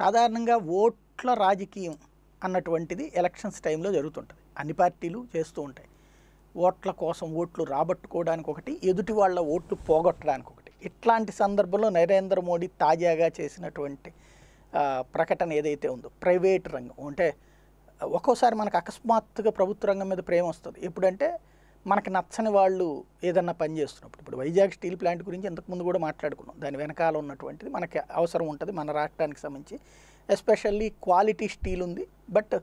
సాధారణంగా ఓట్ల రాజకీయం అన్నటువంటిది ఎలక్షన్స్ టైంలో జరుగుతుంటుంది అన్ని పార్టీలు చేస్తూ ఉంటాయి ఓట్ల కోసం ఓట్లు రాబట్టుకోవడానికి ఒకటి ఎదుటి వాళ్ళ ఓట్లు పోగొట్టడానికి ఒకటి ఇట్లాంటి సందర్భంలో నరేంద్ర మోడీ తాజాగా చేసినటువంటి ప్రకటన ఏదైతే ఉందో ప్రైవేట్ రంగం అంటే ఒక్కోసారి మనకు అకస్మాత్తుగా ప్రభుత్వ రంగం మీద ప్రేమ వస్తుంది ఎప్పుడంటే మనకు నచ్చని వాళ్ళు ఏదన్నా పని చేస్తున్నప్పుడు ఇప్పుడు వైజాగ్ స్టీల్ ప్లాంట్ గురించి ఇంతకుముందు కూడా మాట్లాడుకున్నాం దాని వెనకాల ఉన్నటువంటిది మనకి అవసరం ఉంటుంది మన రాష్ట్రానికి సంబంధించి ఎస్పెషల్లీ క్వాలిటీ స్టీల్ ఉంది బట్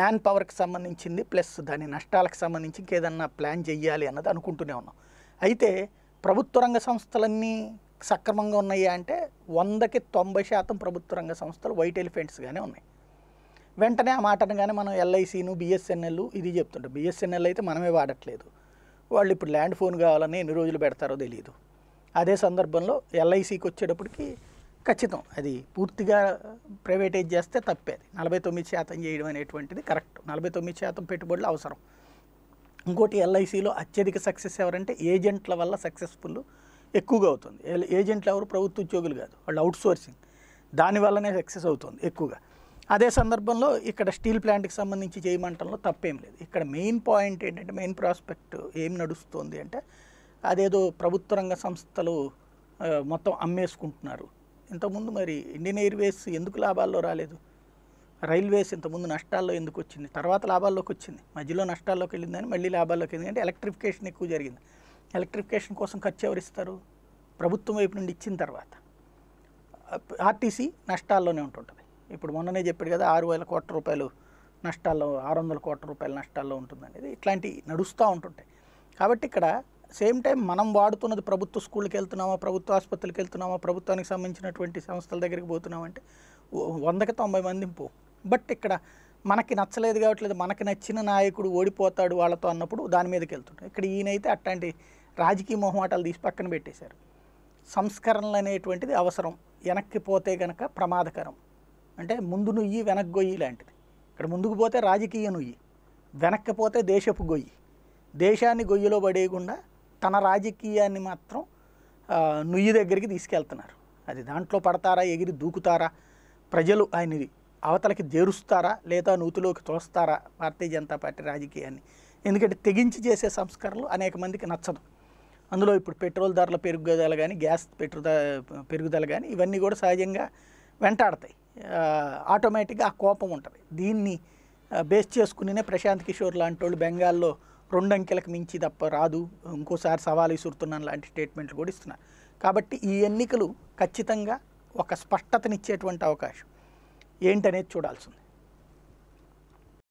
మ్యాన్ పవర్కి సంబంధించింది ప్లస్ దాని నష్టాలకు సంబంధించి ఇంకేదన్నా ప్లాన్ చేయాలి అన్నది అనుకుంటూనే ఉన్నాం అయితే ప్రభుత్వ రంగ సంస్థలన్నీ సక్రమంగా ఉన్నాయా అంటే వందకి తొంభై శాతం ప్రభుత్వ రంగ సంస్థలు వైట్ ఎలిఫెంట్స్గానే ఉన్నాయి వెంటనే ఆ మాటను కానీ మనం ఎల్ఐసీను బిఎస్ఎన్ఎల్ ఇది చెప్తుంటాం బిఎస్ఎన్ఎల్ అయితే మనమే వాడట్లేదు వాళ్ళు ఇప్పుడు ల్యాండ్ ఫోన్ కావాలని ఎన్ని రోజులు పెడతారో తెలియదు అదే సందర్భంలో ఎల్ఐసికి వచ్చేటప్పటికి ఖచ్చితం అది పూర్తిగా ప్రైవేటైజ్ చేస్తే తప్పేది నలభై తొమ్మిది శాతం చేయడం అనేటువంటిది కరెక్ట్ నలభై తొమ్మిది శాతం పెట్టుబడులు అవసరం ఇంకోటి ఎల్ఐసిలో అత్యధిక సక్సెస్ ఎవరంటే ఏజెంట్ల వల్ల సక్సెస్ఫుల్ ఎక్కువగా అవుతుంది ఏజెంట్లు ఎవరు ప్రభుత్వ ఉద్యోగులు కాదు వాళ్ళు సోర్సింగ్ దానివల్లనే సక్సెస్ అవుతుంది ఎక్కువగా అదే సందర్భంలో ఇక్కడ స్టీల్ ప్లాంట్కి సంబంధించి చేయమంటంలో తప్పేం లేదు ఇక్కడ మెయిన్ పాయింట్ ఏంటంటే మెయిన్ ప్రాస్పెక్ట్ ఏం నడుస్తుంది అంటే అదేదో ప్రభుత్వ రంగ సంస్థలు మొత్తం అమ్మేసుకుంటున్నారు ఇంతకుముందు మరి ఇండియన్ ఎయిర్వేస్ ఎందుకు లాభాల్లో రాలేదు రైల్వేస్ ఇంతకుముందు నష్టాల్లో ఎందుకు వచ్చింది తర్వాత లాభాల్లోకి వచ్చింది మధ్యలో నష్టాల్లోకి వెళ్ళిందని మళ్ళీ లాభాల్లోకి వెళ్ళింది అంటే ఎలక్ట్రిఫికేషన్ ఎక్కువ జరిగింది ఎలక్ట్రిఫికేషన్ కోసం ఖర్చు ఎవరిస్తారు ప్రభుత్వం వైపు నుండి ఇచ్చిన తర్వాత ఆర్టీసీ నష్టాల్లోనే ఉంటుంటుంది ఇప్పుడు మొన్ననే చెప్పాడు కదా ఆరు వేల కోట్ల రూపాయలు నష్టాల్లో ఆరు వందల కోట్ల రూపాయల నష్టాల్లో ఉంటుందనేది ఇట్లాంటివి నడుస్తూ ఉంటుంటాయి కాబట్టి ఇక్కడ సేమ్ టైం మనం వాడుతున్నది ప్రభుత్వ స్కూల్కి వెళ్తున్నామా ప్రభుత్వ ఆసుపత్రికి వెళ్తున్నామా ప్రభుత్వానికి సంబంధించినటువంటి సంస్థల దగ్గరికి పోతున్నామంటే వందకి తొంభై మంది పో బట్ ఇక్కడ మనకి నచ్చలేదు కావట్లేదు మనకి నచ్చిన నాయకుడు ఓడిపోతాడు వాళ్ళతో అన్నప్పుడు దాని మీదకి వెళ్తుంటాడు ఇక్కడ ఈయనైతే అట్లాంటి రాజకీయ మొహమాటాలు తీసి పక్కన పెట్టేశారు సంస్కరణలు అనేటువంటిది అవసరం వెనక్కి పోతే గనక ప్రమాదకరం అంటే ముందు నుయ్యి వెనక్కి గొయ్యి లాంటిది ఇక్కడ ముందుకు పోతే రాజకీయ నుయ్యి వెనక్కిపోతే దేశపు గొయ్యి దేశాన్ని గొయ్యిలో పడేయకుండా తన రాజకీయాన్ని మాత్రం నుయ్యి దగ్గరికి తీసుకెళ్తున్నారు అది దాంట్లో పడతారా ఎగిరి దూకుతారా ప్రజలు ఆయనది అవతలకి జేరుస్తారా లేదా నూతిలోకి తోస్తారా భారతీయ జనతా పార్టీ రాజకీయాన్ని ఎందుకంటే తెగించి చేసే సంస్కరణలు అనేక మందికి నచ్చదు అందులో ఇప్పుడు పెట్రోల్ ధరల పెరుగుదల కానీ గ్యాస్ పెట్రోల్ పెరుగుదల కానీ ఇవన్నీ కూడా సహజంగా వెంటాడతాయి ఆటోమేటిక్గా ఆ కోపం ఉంటుంది దీన్ని బేస్ చేసుకునే ప్రశాంత్ కిషోర్ లాంటి వాళ్ళు బెంగాల్లో రెండు అంకెలకు మించి తప్ప రాదు ఇంకోసారి సవాలు విసురుతున్నాను లాంటి స్టేట్మెంట్లు కూడా ఇస్తున్నారు కాబట్టి ఈ ఎన్నికలు ఖచ్చితంగా ఒక స్పష్టతనిచ్చేటువంటి అవకాశం ఏంటనేది చూడాల్సింది